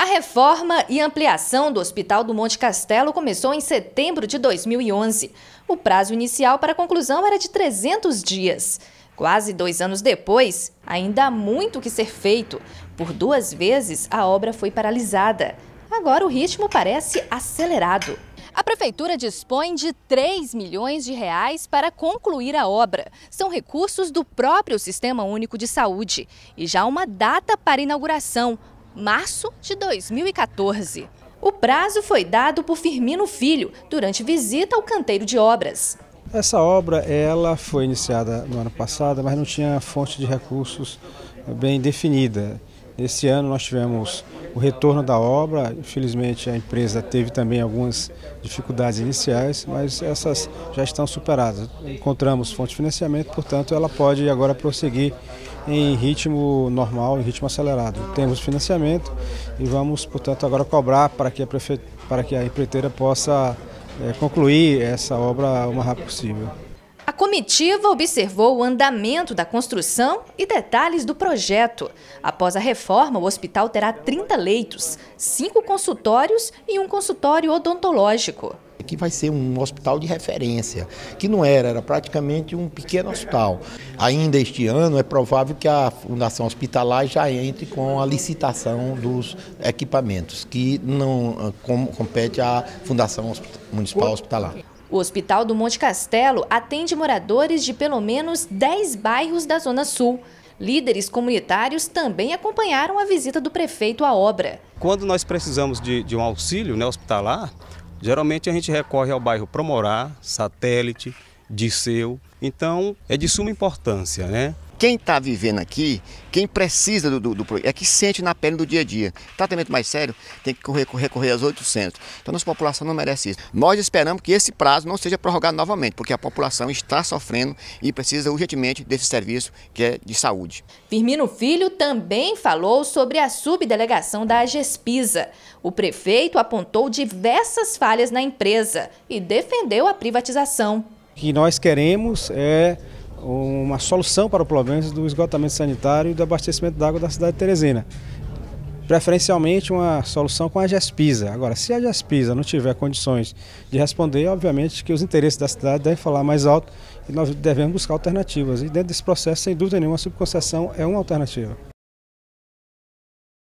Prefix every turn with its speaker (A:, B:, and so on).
A: A reforma e ampliação do Hospital do Monte Castelo começou em setembro de 2011. O prazo inicial para conclusão era de 300 dias. Quase dois anos depois, ainda há muito que ser feito. Por duas vezes, a obra foi paralisada. Agora o ritmo parece acelerado. A prefeitura dispõe de 3 milhões de reais para concluir a obra. São recursos do próprio Sistema Único de Saúde e já uma data para inauguração, março de 2014. O prazo foi dado por Firmino Filho durante visita ao canteiro de obras.
B: Essa obra ela foi iniciada no ano passado, mas não tinha fonte de recursos eh, bem definida. Esse ano nós tivemos o retorno da obra, infelizmente a empresa teve também algumas dificuldades iniciais, mas essas já estão superadas. Encontramos fonte de financiamento, portanto ela pode agora prosseguir em ritmo normal, em ritmo acelerado. Temos financiamento e vamos, portanto, agora cobrar para que a, prefe... para que a empreiteira possa é, concluir essa obra o mais rápido possível.
A: A comitiva observou o andamento da construção e detalhes do projeto. Após a reforma, o hospital terá 30 leitos, 5 consultórios e um consultório odontológico
C: aqui vai ser um hospital de referência, que não era, era praticamente um pequeno hospital. Ainda este ano é provável que a Fundação Hospitalar já entre com a licitação dos equipamentos, que não ah, compete à Fundação Municipal Hospitalar.
A: O Hospital do Monte Castelo atende moradores de pelo menos 10 bairros da Zona Sul. Líderes comunitários também acompanharam a visita do prefeito à obra.
B: Quando nós precisamos de, de um auxílio né, hospitalar, Geralmente a gente recorre ao bairro Promorá, Satélite, Disseu. Então é de suma importância, né?
C: quem está vivendo aqui, quem precisa do, do, do, é que sente na pele do dia a dia. Tratamento tá mais sério tem que correr, recorrer aos 800. Então, nossa população não merece isso. Nós esperamos que esse prazo não seja prorrogado novamente, porque a população está sofrendo e precisa urgentemente desse serviço que é de saúde.
A: Firmino Filho também falou sobre a subdelegação da Agespisa. O prefeito apontou diversas falhas na empresa e defendeu a privatização.
B: O que nós queremos é uma solução para o problema do esgotamento sanitário e do abastecimento d'água da cidade de Teresina. Preferencialmente uma solução com a GESPISA. Agora, se a GESPISA não tiver condições de responder, obviamente que os interesses da cidade devem falar mais alto e nós devemos buscar alternativas. E dentro desse processo, sem dúvida nenhuma, a subconcessão é uma alternativa.